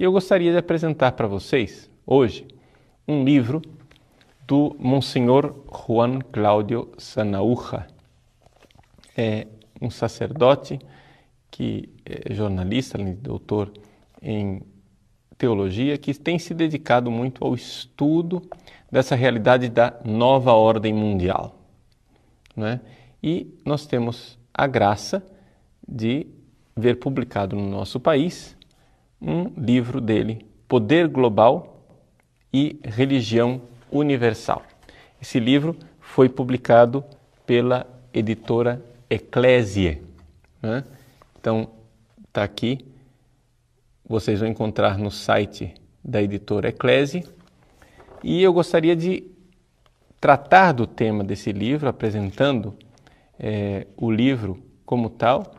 E eu gostaria de apresentar para vocês hoje um livro do Monsenhor Juan Cláudio Sanaúja, é um sacerdote que é jornalista, doutor em teologia, que tem se dedicado muito ao estudo dessa realidade da nova ordem mundial. Né? E nós temos a graça de ver publicado no nosso país um livro dele, Poder Global e Religião Universal. Esse livro foi publicado pela editora Ecclesia Né? Então, está aqui. Vocês vão encontrar no site da editora Ecclesia E eu gostaria de tratar do tema desse livro, apresentando é, o livro como tal,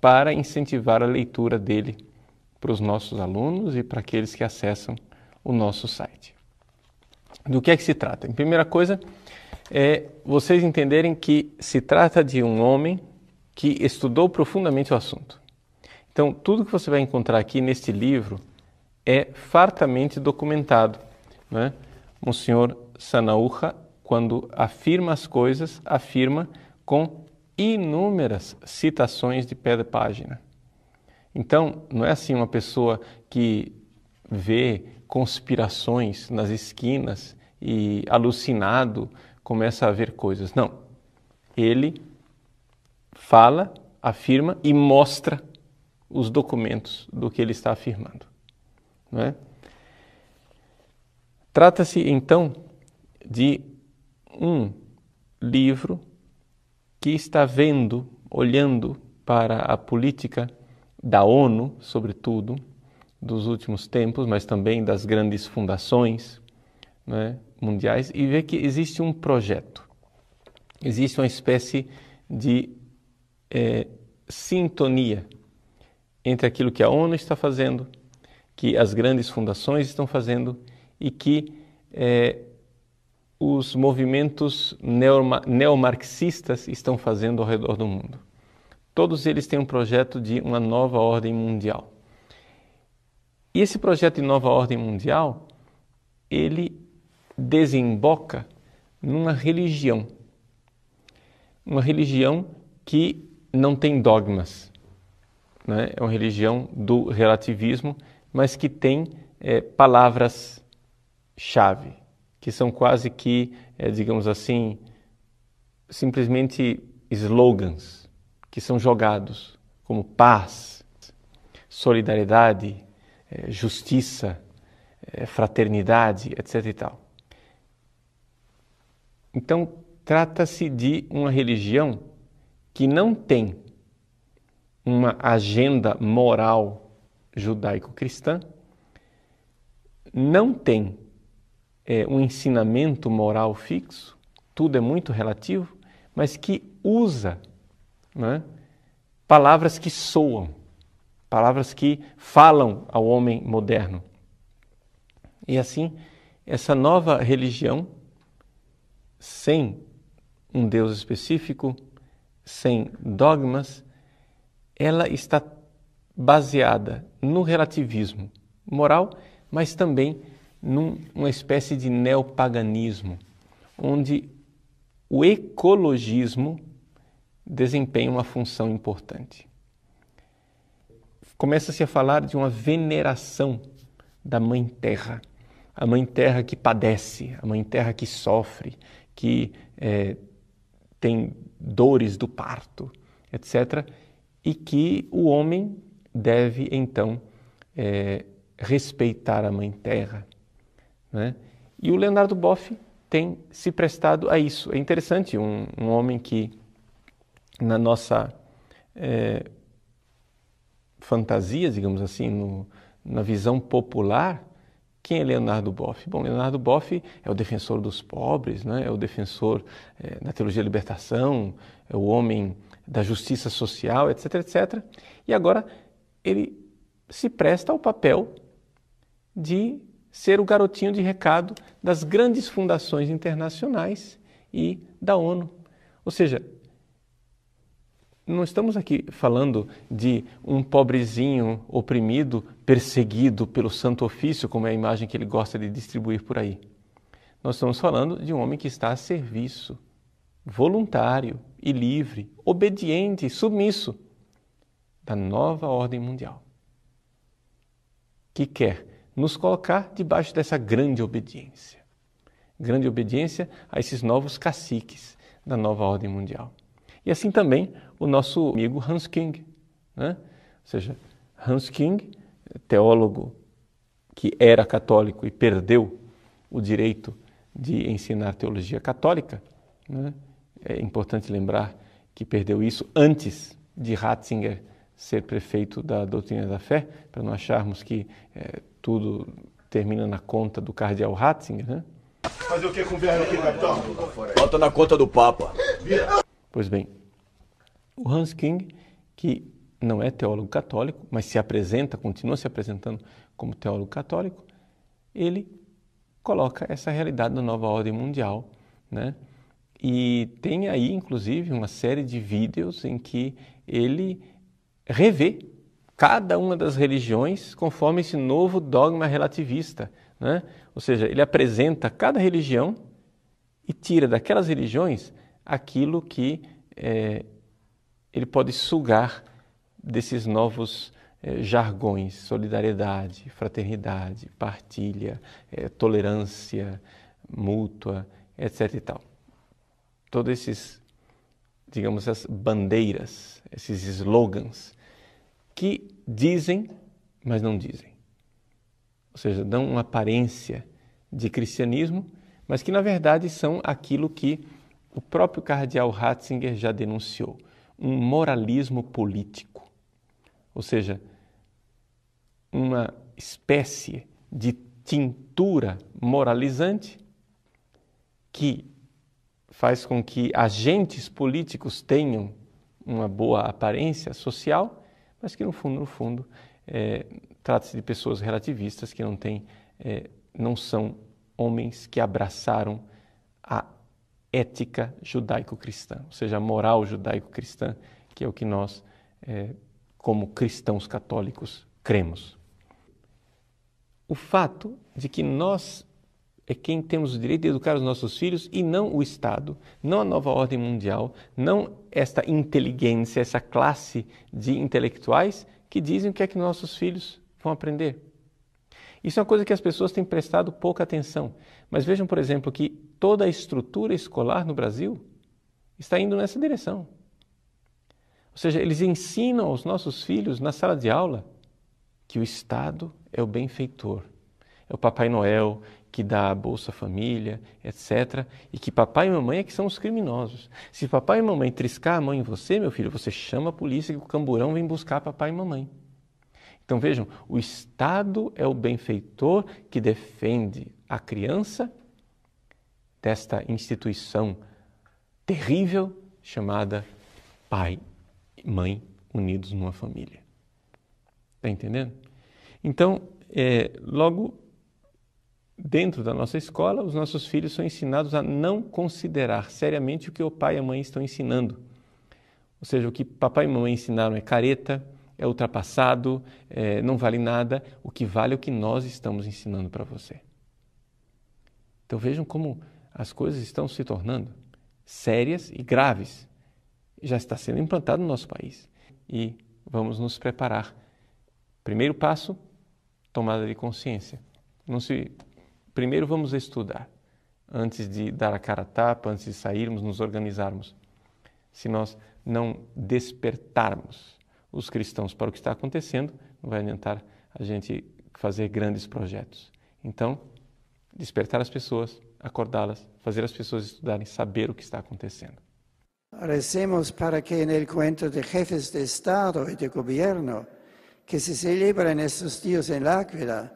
para incentivar a leitura dele para os nossos alunos e para aqueles que acessam o nosso site. Do que é que se trata? Em primeira coisa, é vocês entenderem que se trata de um homem que estudou profundamente o assunto. Então, tudo que você vai encontrar aqui neste livro é fartamente documentado. Né? O senhor Sanaúja, quando afirma as coisas, afirma com inúmeras citações de pé de página. Então, não é assim uma pessoa que vê conspirações nas esquinas e alucinado começa a ver coisas. Não. Ele fala, afirma e mostra os documentos do que ele está afirmando. É? Trata-se então de um livro que está vendo, olhando para a política da ONU, sobretudo, dos últimos tempos, mas também das grandes fundações né, mundiais, e ver que existe um projeto, existe uma espécie de é, sintonia entre aquilo que a ONU está fazendo, que as grandes fundações estão fazendo e que é, os movimentos neomarxistas estão fazendo ao redor do mundo. Todos eles têm um projeto de uma nova ordem mundial. E esse projeto de nova ordem mundial, ele desemboca numa religião. Uma religião que não tem dogmas. Né? É uma religião do relativismo, mas que tem é, palavras-chave, que são quase que, é, digamos assim, simplesmente slogans que são jogados, como paz, solidariedade, eh, justiça, eh, fraternidade, etc. E tal. Então, trata-se de uma religião que não tem uma agenda moral judaico-cristã, não tem é, um ensinamento moral fixo, tudo é muito relativo, mas que usa né? palavras que soam, palavras que falam ao homem moderno. E assim, essa nova religião, sem um Deus específico, sem dogmas, ela está baseada no relativismo moral, mas também numa espécie de neopaganismo, onde o ecologismo desempenha uma função importante. Começa-se a falar de uma veneração da Mãe Terra, a Mãe Terra que padece, a Mãe Terra que sofre, que é, tem dores do parto, etc., e que o homem deve então é, respeitar a Mãe Terra. Né? E o Leonardo Boff tem se prestado a isso. É interessante um, um homem que na nossa é, fantasia, digamos assim, no, na visão popular, quem é Leonardo Boff? Bom, Leonardo Boff é o defensor dos pobres, né? é o defensor é, na teologia da libertação, é o homem da justiça social, etc, etc. E agora ele se presta ao papel de ser o garotinho de recado das grandes fundações internacionais e da ONU. Ou seja, não estamos aqui falando de um pobrezinho oprimido, perseguido pelo santo ofício, como é a imagem que ele gosta de distribuir por aí. Nós estamos falando de um homem que está a serviço, voluntário e livre, obediente e submisso da nova ordem mundial, que quer nos colocar debaixo dessa grande obediência grande obediência a esses novos caciques da nova ordem mundial. E assim também o nosso amigo Hans King, né? ou seja, Hans King, teólogo que era católico e perdeu o direito de ensinar teologia católica, né? é importante lembrar que perdeu isso antes de Ratzinger ser prefeito da doutrina da fé, para não acharmos que é, tudo termina na conta do cardeal Ratzinger, né? Fazer o que com o verme aqui, capitão? Bota na conta do Papa. Vira. Pois bem, o Hans King, que não é teólogo católico, mas se apresenta, continua se apresentando como teólogo católico, ele coloca essa realidade da nova ordem mundial, né? E tem aí, inclusive, uma série de vídeos em que ele revê cada uma das religiões conforme esse novo dogma relativista, né? Ou seja, ele apresenta cada religião e tira daquelas religiões aquilo que é, ele pode sugar desses novos é, jargões, solidariedade, fraternidade, partilha, é, tolerância mútua, etc. E tal. Todos esses, digamos, as bandeiras, esses slogans que dizem, mas não dizem. Ou seja, dão uma aparência de cristianismo, mas que na verdade são aquilo que o próprio cardeal Ratzinger já denunciou, um moralismo político, ou seja, uma espécie de tintura moralizante que faz com que agentes políticos tenham uma boa aparência social, mas que no fundo, no fundo, é, trata-se de pessoas relativistas que não têm, é, não são homens que abraçaram a ética judaico-cristã, ou seja, a moral judaico-cristã, que é o que nós, é, como cristãos católicos, cremos. O fato de que nós é quem temos o direito de educar os nossos filhos e não o Estado, não a nova ordem mundial, não esta inteligência, essa classe de intelectuais que dizem o que é que nossos filhos vão aprender. Isso é uma coisa que as pessoas têm prestado pouca atenção. Mas vejam, por exemplo, que toda a estrutura escolar no Brasil está indo nessa direção. Ou seja, eles ensinam aos nossos filhos na sala de aula que o Estado é o benfeitor, é o Papai Noel que dá a Bolsa Família, etc. E que papai e mamãe é que são os criminosos. Se papai e mamãe triscar a mãe em você, meu filho, você chama a polícia que o camburão vem buscar papai e mamãe. Então vejam, o Estado é o benfeitor que defende a criança desta instituição terrível chamada pai e mãe unidos numa família. Está entendendo? Então, é, logo dentro da nossa escola, os nossos filhos são ensinados a não considerar seriamente o que o pai e a mãe estão ensinando. Ou seja, o que papai e mamãe ensinaram é careta, é ultrapassado, é, não vale nada. O que vale é o que nós estamos ensinando para você. Então vejam como as coisas estão se tornando sérias e graves. Já está sendo implantado no nosso país. E vamos nos preparar. Primeiro passo: tomada de consciência. Não se... Primeiro vamos estudar, antes de dar a cara a tapa, antes de sairmos, nos organizarmos. Se nós não despertarmos os cristãos para o que está acontecendo, não vai adiantar a gente fazer grandes projetos. Então, despertar as pessoas, acordá-las, fazer as pessoas estudarem, saber o que está acontecendo. Recemos para que no encontro de jefes de Estado e de governo que se celebra nestes dias em L'Aquila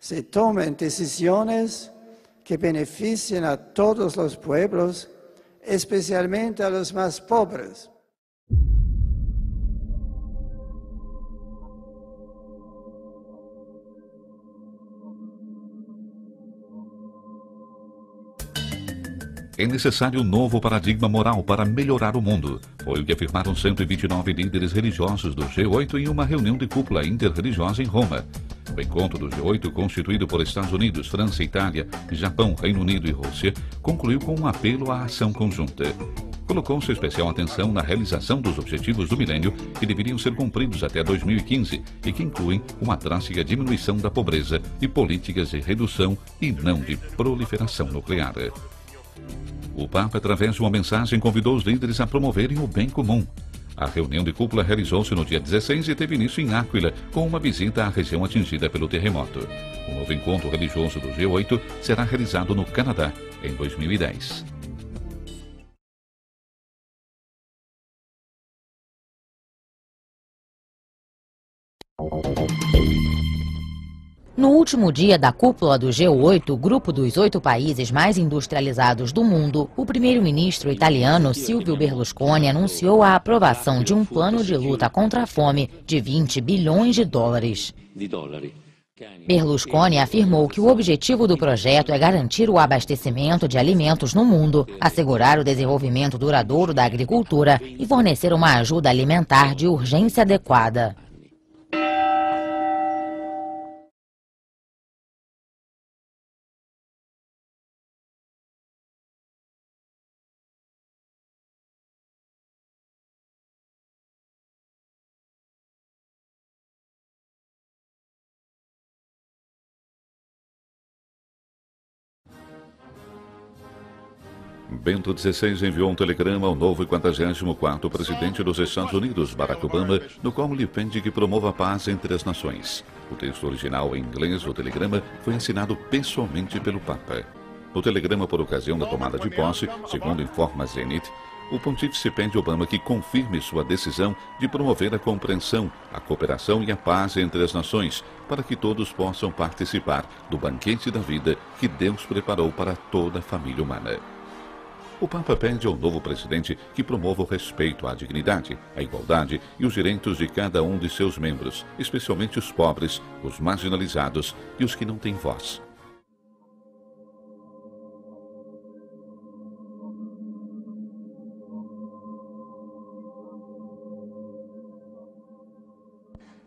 se tomem decisões que beneficiem a todos os pueblos, especialmente a los mais pobres. É necessário um novo paradigma moral para melhorar o mundo. Foi o que afirmaram 129 líderes religiosos do G8 em uma reunião de cúpula interreligiosa em Roma. O encontro do G8, constituído por Estados Unidos, França, Itália, Japão, Reino Unido e Rússia, concluiu com um apelo à ação conjunta colocou-se especial atenção na realização dos objetivos do milênio que deveriam ser cumpridos até 2015 e que incluem uma drástica diminuição da pobreza e políticas de redução e não de proliferação nuclear o Papa, através de uma mensagem, convidou os líderes a promoverem o bem comum. A reunião de cúpula realizou-se no dia 16 e teve início em Áquila, com uma visita à região atingida pelo terremoto. O novo encontro religioso do G8 será realizado no Canadá em 2010. No último dia da cúpula do G8, grupo dos oito países mais industrializados do mundo, o primeiro-ministro italiano Silvio Berlusconi anunciou a aprovação de um plano de luta contra a fome de 20 bilhões de dólares. Berlusconi afirmou que o objetivo do projeto é garantir o abastecimento de alimentos no mundo, assegurar o desenvolvimento duradouro da agricultura e fornecer uma ajuda alimentar de urgência adequada. Bento XVI enviou um telegrama ao novo e 44 presidente dos Estados Unidos, Barack Obama, no qual lhe pede que promova a paz entre as nações. O texto original em inglês do telegrama foi assinado pessoalmente pelo Papa. No telegrama, por ocasião da tomada de posse, segundo informa Zenit, o pontífice pede Obama que confirme sua decisão de promover a compreensão, a cooperação e a paz entre as nações, para que todos possam participar do banquete da vida que Deus preparou para toda a família humana. O Papa pede ao novo presidente que promova o respeito à dignidade, à igualdade e os direitos de cada um de seus membros, especialmente os pobres, os marginalizados e os que não têm voz.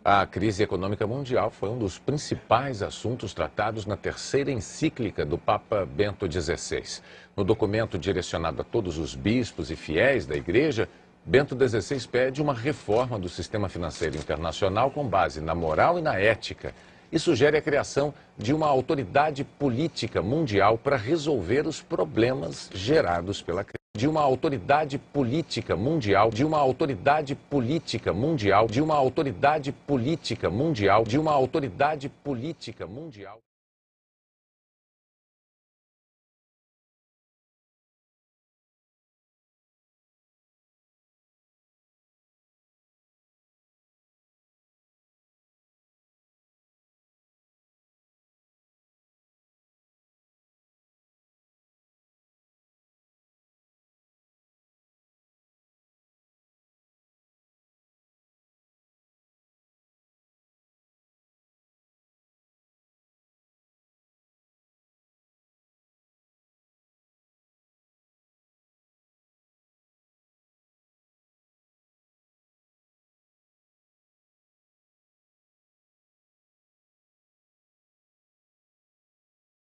A crise econômica mundial foi um dos principais assuntos tratados na terceira encíclica do Papa Bento XVI. No documento direcionado a todos os bispos e fiéis da Igreja, Bento XVI pede uma reforma do sistema financeiro internacional com base na moral e na ética e sugere a criação de uma autoridade política mundial para resolver os problemas gerados pela crise de uma autoridade política mundial, de uma autoridade política mundial, de uma autoridade política mundial, de uma autoridade política mundial.